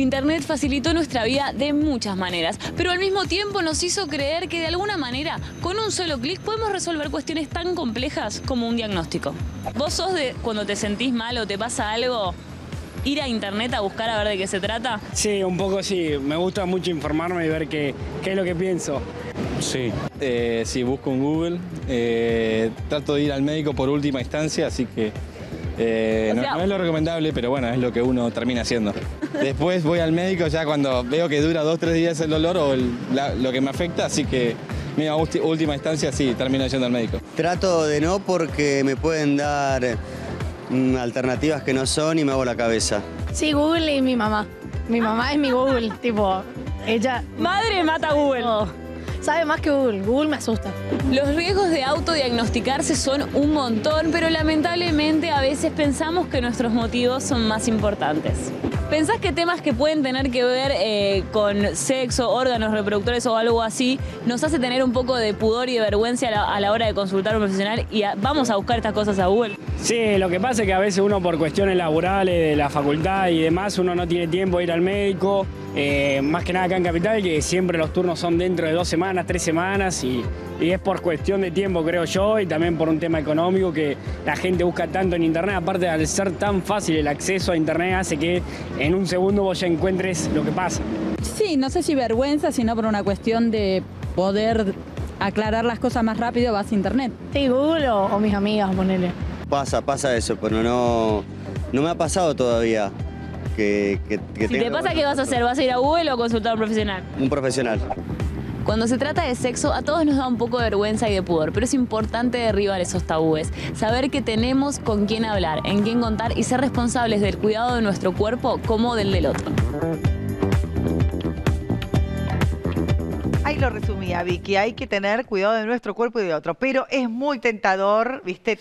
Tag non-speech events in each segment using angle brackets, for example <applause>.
Internet facilitó nuestra vida de muchas maneras, pero al mismo tiempo nos hizo creer que de alguna manera, con un solo clic, podemos resolver cuestiones tan complejas como un diagnóstico. ¿Vos sos de cuando te sentís mal o te pasa algo, ir a internet a buscar a ver de qué se trata? Sí, un poco sí. Me gusta mucho informarme y ver qué, es lo que pienso. Sí, eh, sí, busco en Google. Eh, trato de ir al médico por última instancia, así que eh, no, es lo recomendable, pero bueno, es lo que uno termina haciendo. Después voy al médico ya cuando veo que dura dos, tres días el dolor o lo que me afecta, así que mi última instancia sí, termino yendo al médico. Trato de no porque me pueden dar mm, alternativas que no son y me hago la cabeza. Sí, Google y mi mamá. Mi mamá es mi Google, tipo, ella... Madre mata Google. Sabe más que Google, Google me asusta. Los riesgos de autodiagnosticarse son un montón, pero lamentablemente a veces pensamos que nuestros motivos son más importantes. ¿Pensás que temas que pueden tener que ver eh, con sexo, órganos reproductores o algo así nos hace tener un poco de pudor y de vergüenza a la, hora de consultar a un profesional y vamos a buscar estas cosas a Google? Sí, lo que pasa es que a veces uno por cuestiones laborales de la facultad y demás, uno no tiene tiempo de ir al médico, eh, más que nada acá en Capital, que siempre los turnos son dentro de dos semanas, tres semanas y, es por cuestión de tiempo, creo yo, y también por un tema económico que la gente busca tanto en Internet. Aparte, de ser tan fácil el acceso a Internet, hace que en un segundo vos ya encuentres lo que pasa. Sí, no sé si vergüenza, sino por una cuestión de poder aclarar las cosas más rápido vas a internet. Sí, Google o, mis amigas, ponele. Pasa, pasa eso, pero no, no me ha pasado todavía. Que, que, que si te pasa, ¿qué vas a hacer? ¿Vas a ir a Google o consultar un profesional? Un profesional. Cuando se trata de sexo, a todos nos da un poco de vergüenza y de pudor, pero es importante derribar esos tabúes, saber que tenemos con quién hablar, en quién contar y ser responsables del cuidado de nuestro cuerpo como del del otro. lo resumía Vicky, hay que tener cuidado de nuestro cuerpo y de otro, pero es muy tentador, viste,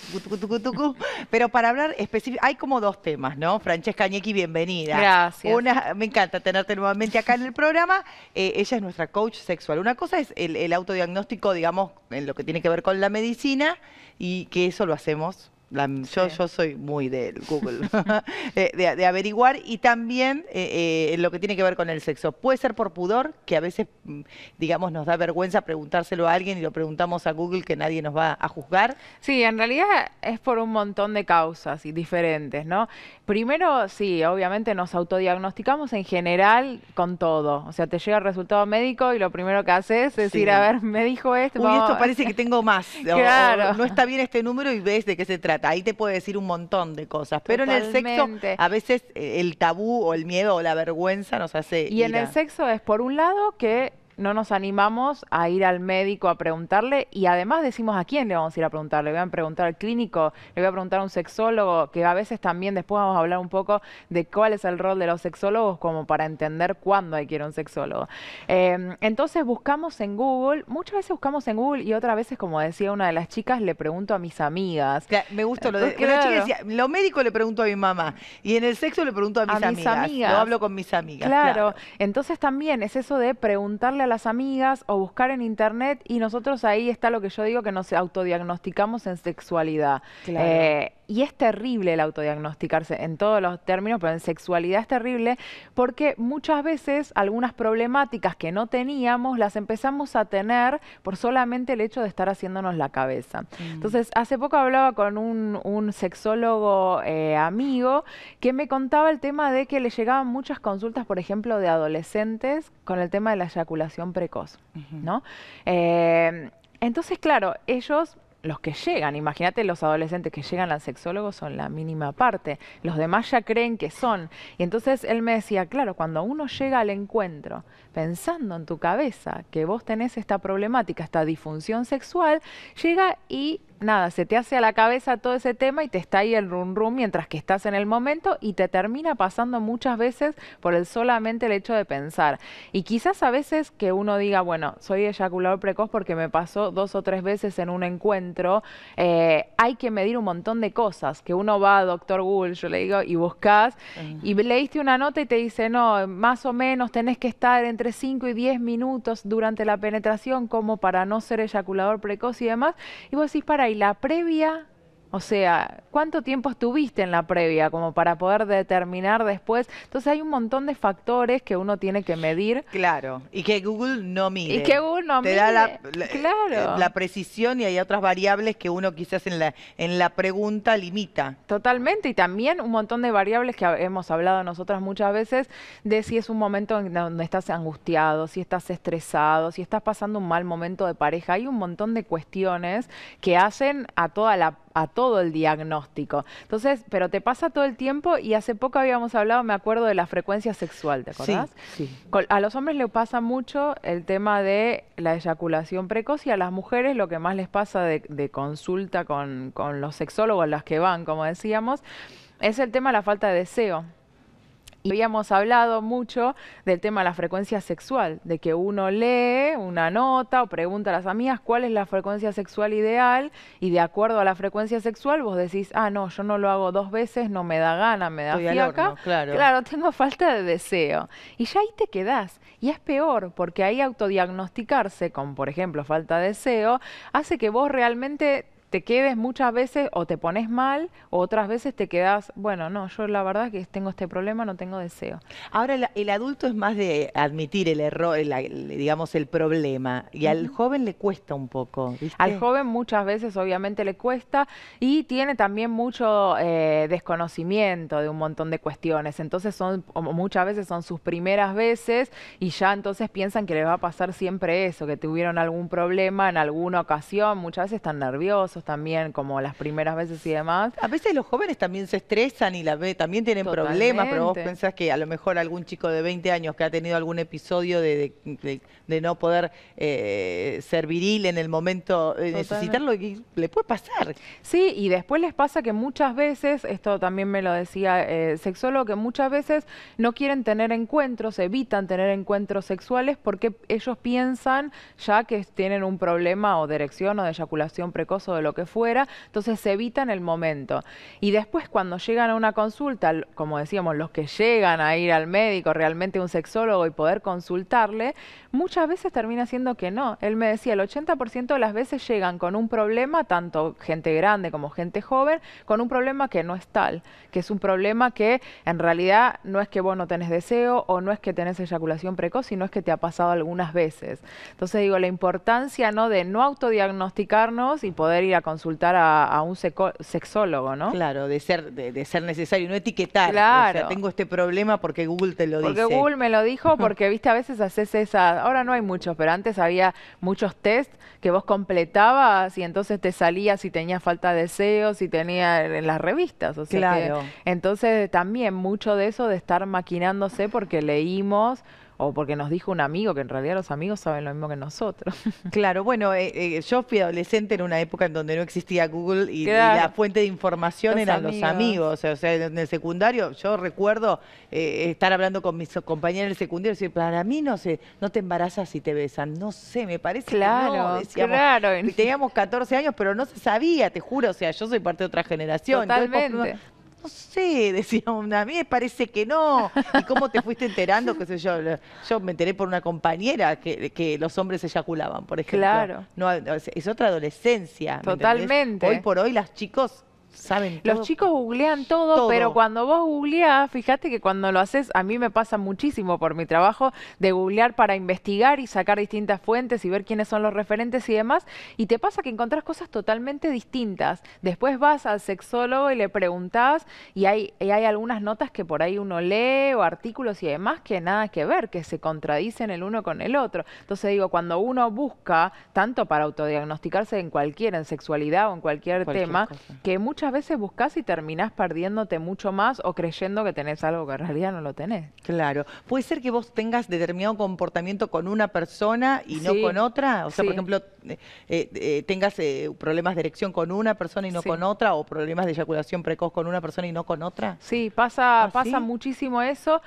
pero para hablar específico, hay como dos temas, ¿no? Francesca Añequi, bienvenida. Gracias. Una, me encanta tenerte nuevamente acá en el programa, eh, ella es nuestra coach sexual. Una cosa es el autodiagnóstico, digamos, en lo que tiene que ver con la medicina y que eso lo hacemos yo, soy muy del Google, <laughs> eh, de, averiguar y también eh, eh, lo que tiene que ver con el sexo. Puede ser por pudor, que a veces, mm, digamos, nos da vergüenza preguntárselo a alguien y lo preguntamos a Google que nadie nos va a juzgar. Sí, en realidad es por un montón de causas y diferentes, ¿no? Primero, sí, obviamente nos autodiagnosticamos en general con todo. O sea, te llega el resultado médico y lo primero que haces es decir, ir a ver, me dijo esto. Uy, esto parece que tengo más. <laughs> claro. no está bien este número y ves de qué se trata. Ahí te puede decir un montón de cosas. Pero en el sexo, a veces eh, el tabú o el miedo o la vergüenza nos hace. Y en el sexo es, por un lado, que no nos animamos a ir al médico a preguntarle y además decimos a quién le vamos a ir a preguntar. Le voy a preguntar al clínico, le voy a preguntar a un sexólogo, que a veces también después vamos a hablar un poco de cuál es el rol de los sexólogos como para entender cuándo hay que ir a un sexólogo. Em, entonces buscamos en Google, muchas veces buscamos en Google y otras veces, como decía una de las chicas, le pregunto a mis amigas. me gusta lo de decía, lo médico le pregunto a mi mamá y en el sexo le pregunto a mis, a amigas. mis amigas. Lo hablo con mis amigas. Claro. Entonces también es eso de preguntarle a las amigas o buscar en internet y nosotros ahí está lo que yo digo que nos autodiagnosticamos en sexualidad. Eh, y es terrible el autodiagnosticarse en todos los términos, pero en sexualidad es terrible porque muchas veces algunas problemáticas que no teníamos las empezamos a tener por solamente el hecho de estar haciéndonos la cabeza. Mm. Entonces, hace poco hablaba con un, sexólogo eh, amigo que me contaba el tema de que le llegaban muchas consultas, por ejemplo, de adolescentes con el tema de la eyaculación precoz, ¿no? Em, entonces, claro, ellos los que llegan, imagínate los adolescentes que llegan al sexólogo son la mínima parte, los demás ya creen que son. Y entonces él me decía, claro, cuando uno llega al encuentro pensando en tu cabeza que vos tenés esta problemática, esta disfunción sexual, llega y nada, se te hace a la cabeza todo ese tema y te está ahí el rum rum mientras que estás en el momento y te termina pasando muchas veces por el solamente el hecho de pensar. Y quizás a veces que uno diga, bueno, soy eyaculador precoz porque me pasó dos o tres veces en un encuentro, eh, hay que medir un montón de cosas, que uno va a doctor Google, yo le digo, y buscas, y leíste una nota y te dice, no, más o menos tenés que estar entre 5 y 10 minutos durante la penetración como para no ser eyaculador precoz y demás, y vos decís, para y la previa o sea, ¿cuánto tiempo estuviste en la previa como para poder determinar después? Entonces hay un montón de factores que uno tiene que medir. Claro, y que Google no mide. Y que Google no Te da la, claro. Eh, la, precisión y hay otras variables que uno quizás en la, en la pregunta limita. Totalmente, y también un montón de variables que hemos hablado nosotras muchas veces de si es un momento en donde estás angustiado, si estás estresado, si estás pasando un mal momento de pareja. Hay un montón de cuestiones que hacen a toda la a todo el diagnóstico. Entonces, pero te pasa todo el tiempo y hace poco habíamos hablado, me acuerdo, de la frecuencia sexual, ¿te acordás? Sí, A los hombres le pasa mucho el tema de la eyaculación precoz y a las mujeres lo que más les pasa de, consulta con, con los sexólogos, las que van, como decíamos, es el tema de la falta de deseo habíamos hablado mucho del tema de la frecuencia sexual, de que uno lee una nota o pregunta a las amigas cuál es la frecuencia sexual ideal y de acuerdo a la frecuencia sexual vos decís, ah, no, yo no lo hago dos veces, no me da gana, me da fiaca. Claro. claro, tengo falta de deseo. Y ya ahí te quedás. Y es peor, porque ahí autodiagnosticarse con, por ejemplo, falta de deseo, hace que vos realmente te quedes muchas veces o te pones mal, o otras veces te quedas, bueno, no, yo la verdad que tengo este problema, no tengo deseo. Ahora el, adulto es más de admitir el error, digamos, el problema, y al joven le cuesta un poco. Al joven muchas veces obviamente le cuesta y tiene también mucho eh, desconocimiento de un montón de cuestiones, entonces son muchas veces son sus primeras veces y ya entonces piensan que les va a pasar siempre eso, que tuvieron algún problema en alguna ocasión, muchas veces están nerviosos también, como las primeras veces y demás. A veces los jóvenes también se estresan y también tienen problemas, pero vos pensás que a lo mejor algún chico de 20 años que ha tenido algún episodio de, no poder eh, ser viril en el momento, de necesitarlo, le puede pasar. Sí, y después les pasa que muchas veces, esto también me lo decía eh, sexólogo, que muchas veces no quieren tener encuentros, evitan tener encuentros sexuales porque ellos piensan ya que tienen un problema o de erección o de eyaculación precoz o de lo que fuera, entonces se evitan el momento. Y después cuando llegan a una consulta, como decíamos, los que llegan a ir al médico, realmente un sexólogo y poder consultarle, muchas veces termina siendo que no. Él me decía, el 80% de las veces llegan con un problema, tanto gente grande como gente joven, con un problema que no es tal, que es un problema que en realidad no es que vos no tenés deseo o no es que tenés eyaculación precoz, sino es que te ha pasado algunas veces. Entonces digo, la importancia ¿no? de no autodiagnosticarnos y poder ir consultar a, un sexólogo, ¿no? Claro, de ser, de, ser necesario, no etiquetar. Claro. O sea, tengo este problema porque Google te lo dijo. dice. Porque Google me lo dijo, <laughs> porque, viste, a veces haces esa... ahora no hay muchos, pero antes había muchos test que vos completabas y entonces te salía si tenías falta de deseos si tenía en las revistas. claro. entonces también mucho de eso de estar maquinándose porque leímos o porque nos dijo un amigo, que en realidad los amigos saben lo mismo que nosotros. <laughs> Claro, bueno, eh, eh, yo fui adolescente en una época en donde no existía Google y, la fuente de información eran los amigos. O sea, en el secundario, yo recuerdo eh, estar hablando con mis compañeros el secundario y decir, para mí no sé, no te embarazas si te besan. No sé, me parece claro, que no, decíamos, claro. Teníamos 14 años, pero no se sabía, te juro. O sea, yo soy parte de otra generación. Totalmente. No sé, <laughs> decía, a mí me parece que no. ¿Y cómo te fuiste enterando? <laughs> ¿Qué sé yo? Yo me enteré por una compañera que, los hombres eyaculaban, por ejemplo. Claro. es otra adolescencia. Totalmente. Hoy por hoy las chicos los chicos googlean todo, pero cuando vos googleás, fíjate que cuando lo haces, a mí me pasa muchísimo por mi trabajo de googlear para investigar y sacar distintas fuentes y ver quiénes son los referentes y demás, y te pasa que encontrás cosas totalmente distintas. Después vas al sexólogo y le preguntás y hay, hay algunas notas que por ahí uno lee o artículos y demás que nada que ver, que se contradicen el uno con el otro. Entonces digo, cuando uno busca, tanto para autodiagnosticarse en cualquier, en sexualidad o en cualquier, tema, que muchas a veces buscas y terminás perdiéndote mucho más o creyendo que tenés algo que en realidad no lo tenés. Claro. Puede ser que vos tengas determinado comportamiento con una persona y no con otra. O sea, por ejemplo, eh, eh, eh, tengas problemas de erección con una persona y no con otra o problemas de eyaculación precoz con una persona y no con otra. Sí, pasa, ¿Ah, pasa muchísimo eso.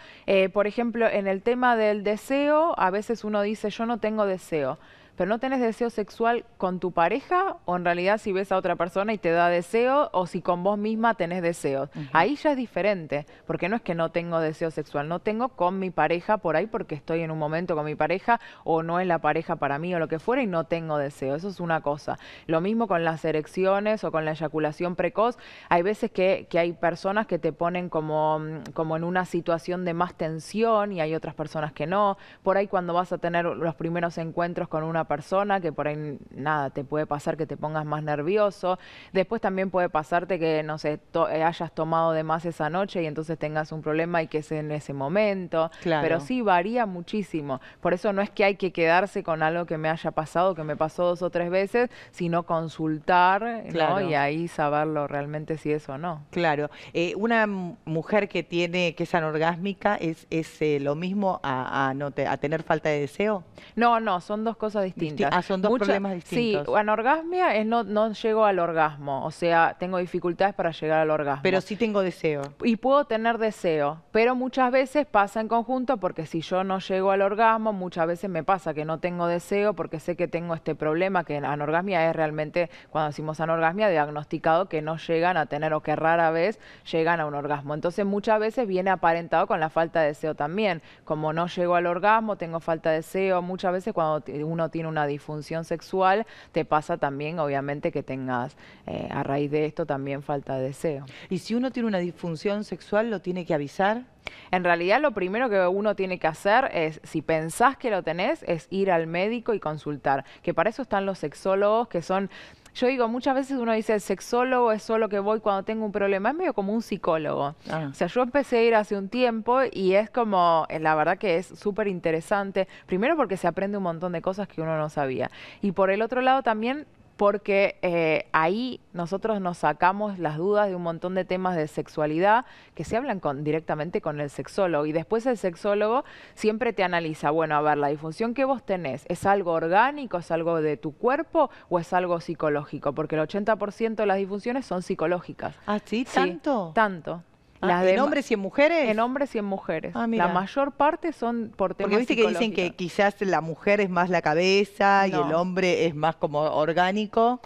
por ejemplo, en el tema del deseo, a veces uno dice, yo no tengo deseo pero no tenés deseo sexual con tu pareja o en realidad si ves a otra persona y te da deseo o si con vos misma tenés deseos. Ahí ya es diferente, porque no es que no tengo deseo sexual, no tengo con mi pareja por ahí porque estoy en un momento con mi pareja o no es la pareja para mí o lo que fuera y no tengo deseo. Eso es una cosa. Lo mismo con las erecciones o con la eyaculación precoz. Hay veces que, que hay personas que te ponen como, mm, como en una situación de más tensión y hay otras personas que no. Por ahí cuando vas a tener los primeros encuentros con una persona, que por ahí nada, te puede pasar que te pongas más nervioso. Después también puede pasarte que, no sé, eh, hayas tomado de más esa noche y entonces tengas un problema y que es en ese momento. Pero sí varía muchísimo. Por eso no es que hay que quedarse con algo que me haya pasado, que me pasó dos o tres veces, sino consultar y ahí saberlo realmente si es o no. Claro. Eh, una mujer que tiene, que es anorgásmica, ¿es, es eh, lo mismo a, no a tener falta de deseo? No, no, son dos cosas distintas. Ah, son dos problemas distintos. Sí, anorgasmia es no, no llego al orgasmo, o sea, tengo dificultades para llegar al orgasmo. Pero sí tengo deseo. Y puedo tener deseo, pero muchas veces pasa en conjunto porque si yo no llego al orgasmo, muchas veces me pasa que no tengo deseo porque sé que tengo este problema, que anorgasmia es realmente, cuando decimos anorgasmia, diagnosticado que no llegan a tener o que rara vez llegan a un orgasmo. Entonces muchas veces viene aparentado con la falta de deseo también, como no llego al orgasmo, tengo falta de deseo, muchas veces cuando uno tiene un una disfunción sexual, te pasa también obviamente que tengas eh, a raíz de esto también falta de deseo. ¿Y si uno tiene una disfunción sexual, lo tiene que avisar? En realidad lo primero que uno tiene que hacer es, si pensás que lo tenés, es ir al médico y consultar, que para eso están los sexólogos, que son yo digo, muchas veces uno dice, el sexólogo es solo que voy cuando tengo un problema, es medio como un psicólogo. Ah. O sea, yo empecé a ir hace un tiempo y es como, eh, la verdad que es súper interesante, primero porque se aprende un montón de cosas que uno no sabía. Y por el otro lado también porque eh, ahí nosotros nos sacamos las dudas de un montón de temas de sexualidad que se hablan directamente con el sexólogo y después el sexólogo siempre te analiza, bueno, a ver, la disfunción que vos tenés, ¿es algo orgánico, es algo de tu cuerpo o es algo psicológico? Porque el 80% de las disfunciones son psicológicas. ¿Ah, sí? ¿Tanto? Sí, tanto tanto Ah, las ¿En hombres y en mujeres? En hombres y en mujeres. Ah, la mayor parte son por temas Porque viste que dicen que quizás la mujer es más la cabeza y el hombre es más como orgánico.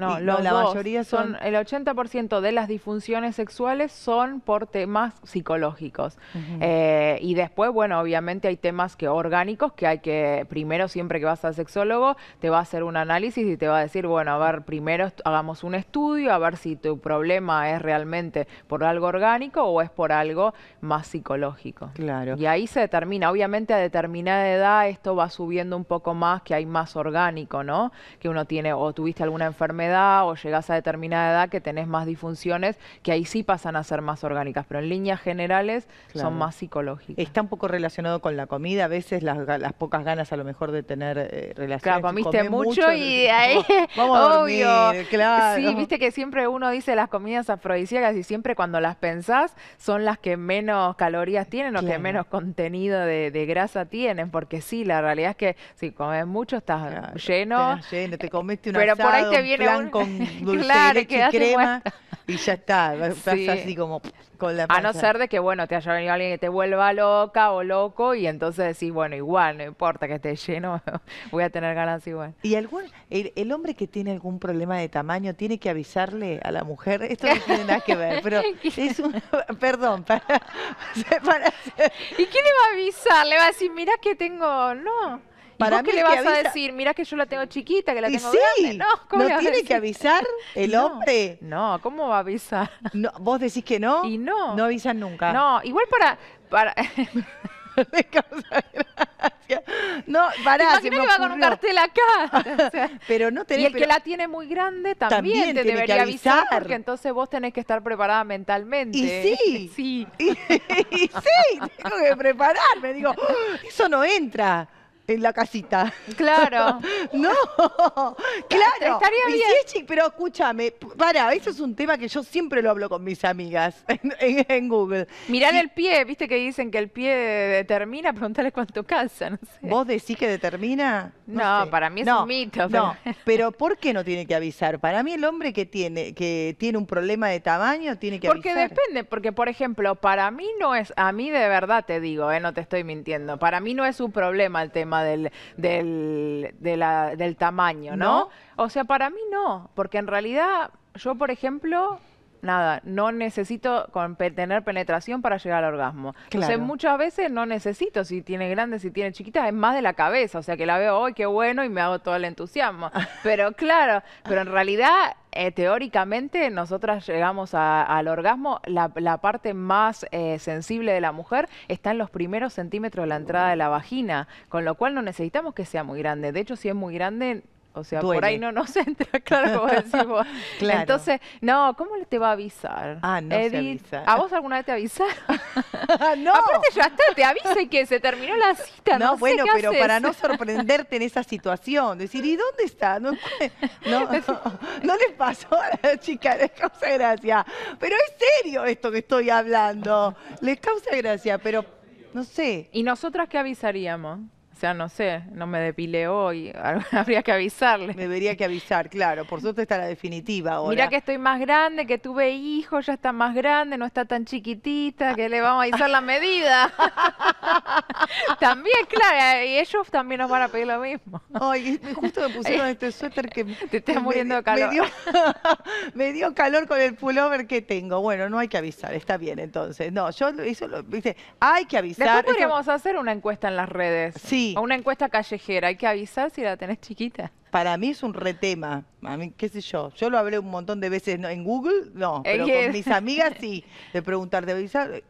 No, la mayoría son... El 80% de las disfunciones sexuales son por temas psicológicos. Eh, y después, bueno, obviamente hay temas que orgánicos que hay que, primero siempre que vas al sexólogo, te va a hacer un análisis y te va a decir, bueno, a ver, primero hagamos un estudio, a ver si tu problema es realmente por algo orgánico o es por algo más psicológico. Claro. Y ahí se determina. Obviamente a determinada edad esto va subiendo un poco más, que hay más orgánico, ¿no? Que uno tiene o tuviste alguna enfermedad o llegás a determinada edad que tenés más disfunciones, que ahí sí pasan a ser más orgánicas, pero en líneas generales son más psicológicas. Está un poco relacionado con la comida, a veces las, pocas ganas a lo mejor de tener eh, relaciones. Claro, comiste mucho, y ahí, <laughs> obvio. claro. Sí, viste que siempre uno dice las comidas afrodisíacas y siempre cuando las pensás son las que menos calorías tienen o que menos contenido de, grasa tienen, porque sí, la realidad es que si comes mucho estás lleno. te comiste Pero por ahí te viene <laughs> con dulce y crema y ya está, estás así como con la A no ser de que, bueno, te haya venido alguien que te vuelva loca o loco y entonces decís, bueno, igual, no importa que esté lleno, <laughs> voy a tener ganas igual. ¿Y algún, el, hombre que tiene algún problema de tamaño tiene que avisarle a la mujer? Esto no tiene nada que ver, pero <laughs> es un, perdón, para, ¿Y quién le va a avisar? Le va a decir, mira que tengo, no para ¿Y vos qué le vas a decir? Mira que yo la tengo chiquita, que la tengo grande. No, ¿cómo ¿no tiene que avisar <laughs> el hombre? No, ¿cómo va a avisar? ¿Vos decís que no? Y no. No avisan nunca. No, igual para... para... <laughs> No, para. se me va con un cartel acá. <laughs> pero no y el que la tiene muy grande también, te debería avisar. porque entonces vos tenés que estar preparada mentalmente. Y sí. sí. Y, y, sí, tengo que prepararme. Digo, oh, eso no entra en la casita. Claro. <laughs> no, claro. Estaría bien. pero escúchame, para, eso es un tema que yo siempre lo hablo con mis amigas <laughs> en, Google. Mirar el pie, viste que dicen que el pie determina, preguntarle cuánto calza, ¿Vos decís que determina? No, para mí es un mito. Pero... No, <laughs> ¿por qué no tiene que avisar? Para mí el hombre que tiene, que tiene un problema de tamaño tiene que porque avisar. Porque depende, porque por ejemplo, para mí no es, a mí de verdad te digo, eh, no te estoy mintiendo, para mí no es un problema el tema del, del, del tamaño, ¿no? O sea, para mí no, porque en realidad yo, por ejemplo, nada, no necesito tener penetración para llegar al orgasmo. Entonces muchas veces no necesito, si tiene grandes, si tiene chiquitas, es más de la cabeza, o sea que la veo hoy, qué bueno, y me hago todo el entusiasmo. Ah. <laughs> pero claro, pero en realidad eh, teóricamente nosotras llegamos al orgasmo, la, parte más eh, sensible de la mujer está en los primeros centímetros de la entrada de la vagina, con lo cual no necesitamos que sea muy grande. De hecho, si es muy grande, o sea, por ahí no nos <laughs> entra, claro, como decimos. <laughs> Entonces, no, ¿cómo le te va a avisar? Ah, no avisa. ¿A vos alguna vez te avisaron? <laughs> no. Aparte ya está, te avisa que se terminó la cita. No, no bueno, pero para no sorprenderte en esa situación, decir, ¿y dónde está? No, no, no les pasó a la chica, les causa gracia. Pero es serio esto que estoy hablando. Les causa gracia, pero no sé. ¿Y nosotras qué avisaríamos? sea, no sé, no me depile hoy, <laughs> habría que avisarle. Me Debería que avisar, claro, por suerte está la definitiva hoy. Mira que estoy más grande, que tuve hijos, ya está más grande, no está tan chiquitita, que le vamos a avisar la medida. <laughs> también, claro, y ellos también nos van a pedir lo mismo. Ay, justo me pusieron este suéter que... <laughs> Te muriendo calor. Me dio, calor con el pullover que tengo. Bueno, no hay que avisar, está bien entonces. No, yo hice, lo, viste, hay que avisar. Después podríamos hacer una encuesta en las redes. Sí, a una encuesta callejera, hay que avisar si la tenés chiquita. Para mí es un retema, a mí, qué sé yo. Yo lo hablé un montón de veces en Google, no, pero con mis amigas <laughs> sí. De preguntar, de avisar, eh,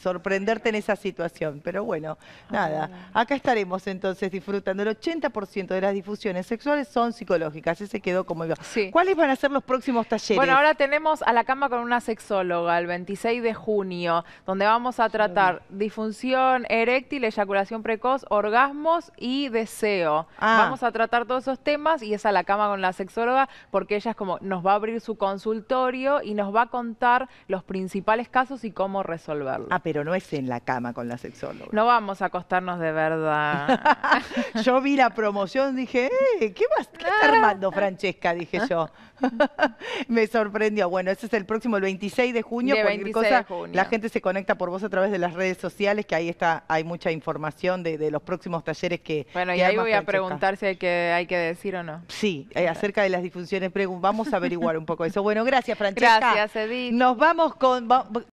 sorprenderte en esa situación. Pero bueno, ah, nada, acá estaremos entonces disfrutando. El 80% de las difusiones sexuales son psicológicas, ese quedó como iba. ¿Cuáles van a ser los próximos talleres? Bueno, ahora tenemos a la cama con una sexóloga el 26 de junio, donde vamos a tratar difusión, eréctil, eyaculación precoz, orgasmos y deseo. Ah. Vamos a tratar todos esos temas y es a la cama con la sexóloga porque ella es como nos va a abrir su consultorio y nos va a contar los principales casos y cómo resolverlos. Ah, pero no es en la cama con la sexóloga. No vamos a acostarnos de verdad. <laughs> yo vi la promoción, dije, eh, ¿qué, más está armando Francesca? Dije yo. <laughs> Me sorprendió. Bueno, ese es el próximo, el 26 de junio. El de junio. la gente se conecta por vos a través de las redes sociales, que ahí está, hay mucha información de, los próximos talleres que. Bueno, y ahí voy a preguntar si hay que, decir o no. Sí, eh, acerca de las difusiones, vamos a averiguar un poco eso. Bueno, gracias, Francesca. Gracias, Edith. Nos vamos con.